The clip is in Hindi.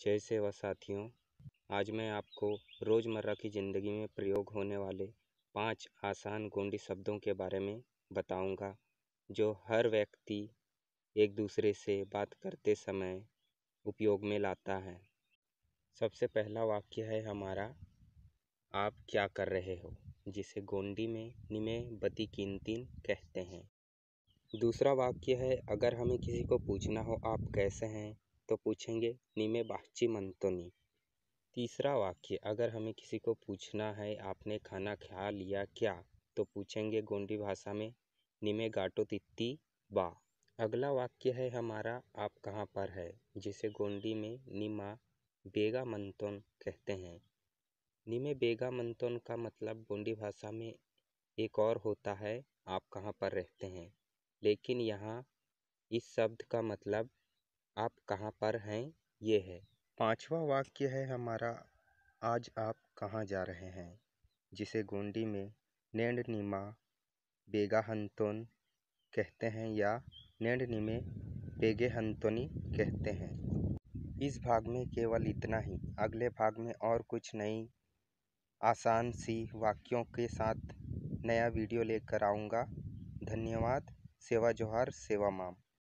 जय सेवा साथियों आज मैं आपको रोज़मर्रा की ज़िंदगी में प्रयोग होने वाले पांच आसान गोंडी शब्दों के बारे में बताऊंगा जो हर व्यक्ति एक दूसरे से बात करते समय उपयोग में लाता है सबसे पहला वाक्य है हमारा आप क्या कर रहे हो जिसे गोंडी में निमे बती कीनतीन कहते हैं दूसरा वाक्य है अगर हमें किसी को पूछना हो आप कैसे हैं तो पूछेंगे निमे बागची मंतोनी तीसरा वाक्य अगर हमें किसी को पूछना है आपने खाना खा लिया क्या तो पूछेंगे गोंडी भाषा में निमे गाटो तित्ती बा अगला वाक्य है हमारा आप कहाँ पर है जिसे गोंडी में निमा बेगा मंतोन कहते हैं निमे बेगा मंतोन का मतलब गोंडी भाषा में एक और होता है आप कहाँ पर रहते हैं लेकिन यहाँ इस शब्द का मतलब आप कहाँ पर हैं ये है पाँचवा वाक्य है हमारा आज आप कहाँ जा रहे हैं जिसे गोंडी में बेगा हंतोन कहते हैं या नेंड निमे बेगे हंतोनी कहते हैं इस भाग में केवल इतना ही अगले भाग में और कुछ नई आसान सी वाक्यों के साथ नया वीडियो लेकर आऊँगा धन्यवाद सेवा जोहार सेवा माम